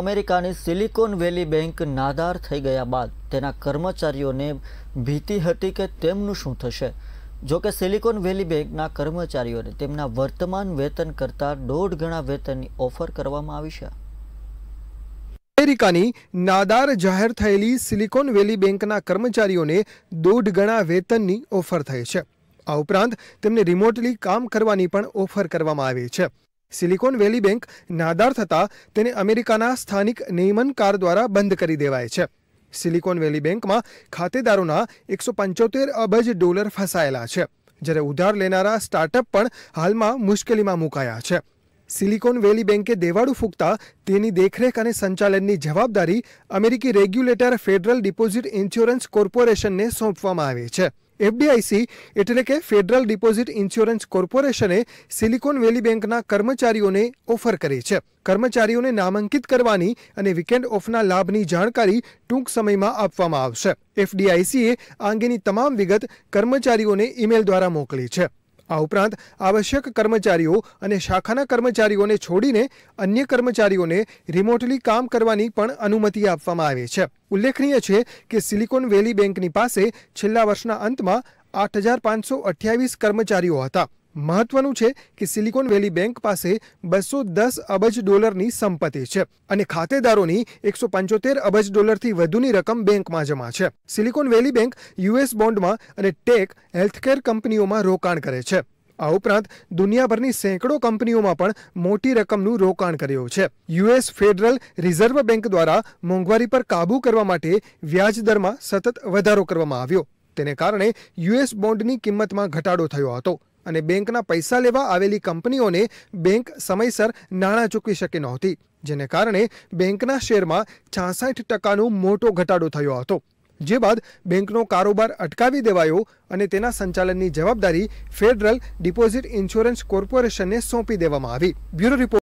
અમેરિકાની silicon Valley bank નાદાર થઈ ગયા બાદ તેના કર્મચારીઓને ભીતિ હતી કે તેમનું શું થશે જો કે સિલિકોન વેલી બેંકના કર્મચારીઓને તેમના વર્તમાન વેતન કરતાં દોઢ ગણા વેતનની ઓફર કરવામાં આવી છે અમેરિકાની નાદાર જાહેર થયેલી સિલિકોન વેલી બેંકના કર્મચારીઓને દોઢ ગણા વેતનની ઓફર થઈ છે આ ઉપરાંત તેમને રિમોટલી કામ કરવાની પણ ઓફર કરવામાં આવી છે સિલિકોન વેલી બેંક નાદાર થતાં તેને અમેરિકાના સ્થાનિક નિયમનકાર દ્વારા બંધ કરી દેવાય છે સિલિકોન વેલી બેંકમાં ખાતેદારોના એકસો પંચોતેર અબજ ડોલર ફસાયેલા છે જ્યારે ઉધાર લેનારા સ્ટાર્ટઅપ પણ હાલમાં મુશ્કેલીમાં મુકાયા છે સિલિકોન વેલી બેંકે દેવાળું ફૂંકતા તેની દેખરેખ અને સંચાલનની જવાબદારી અમેરિકી રેગ્યુલેટર ફેડરલ ડિપોઝિટ ઇન્સ્યોરન્સ કોર્પોરેશનને સોંપવામાં આવી છે એફડીઆઈસી એટલે કે ફેડરલ ડિપોઝિટ ઇન્સ્યોરન્સ કોર્પોરેશને સિલિકોન વેલી બેંકના કર્મચારીઓને ઓફર કરી છે કર્મચારીઓને નામાંકિત કરવાની અને વીકેન્ડ ઓફના લાભની જાણકારી ટૂંક સમયમાં આપવામાં આવશે એફડીઆઈસીએ આ અંગેની તમામ વિગત કર્મચારીઓને ઈમેલ દ્વારા મોકલી છે આ ઉપરાંત આવશ્યક કર્મચારીઓ અને શાખાના કર્મચારીઓને છોડીને અન્ય કર્મચારીઓને રિમોટલી કામ કરવાની પણ અનુમતિ આપવામાં આવે છે ઉલ્લેખનીય છે કે સિલિકોન વેલી બેંકની પાસે છેલ્લા વર્ષના અંતમાં આઠ હજાર પાંચસો અઠ્યાવીસ કર્મચારીઓ હતા મહત્વનું છે કે સિલિકોન વેલી બેંક પાસે બસો દસ અબજ ડોલરની સંપત્તિ છે અને ખાતેદારોની એકસો પંચોતેર અબજ ડોલરથી વધુની રકમ બેંકમાં જમા છે સિલિકોન વેલી બેંક યુએસ બોન્ડમાં અને ટેક હેલ્થકેર કંપનીઓમાં રોકાણ કરે છે આ ઉપરાંત દુનિયાભરની સેંકડો કંપનીઓમાં પણ મોટી રકમનું રોકાણ કર્યું છે યુએસ ફેડરલ રિઝર્વ બેંક દ્વારા મોંઘવારી પર કાબૂ કરવા માટે વ્યાજદરમાં સતત વધારો કરવામાં આવ્યો તેને કારણે યુએસ બોન્ડની કિંમતમાં ઘટાડો થયો હતો અને બેંકના પૈસા લેવા આવેલી કંપનીઓને બેંક સમયસર નાણાં ચૂકવી શકી નહોતી જેને કારણે બેંકના શેરમાં છાસઠ ટકાનો મોટો ઘટાડો થયો હતો જે બાદ બેંકનો કારોબાર અટકાવી દેવાયો અને તેના સંચાલનની જવાબદારી ફેડરલ ડિપોઝિટ ઇન્સ્યોરન્સ કોર્પોરેશનને સોંપી દેવામાં આવી બ્યુરો રિપોર્ટ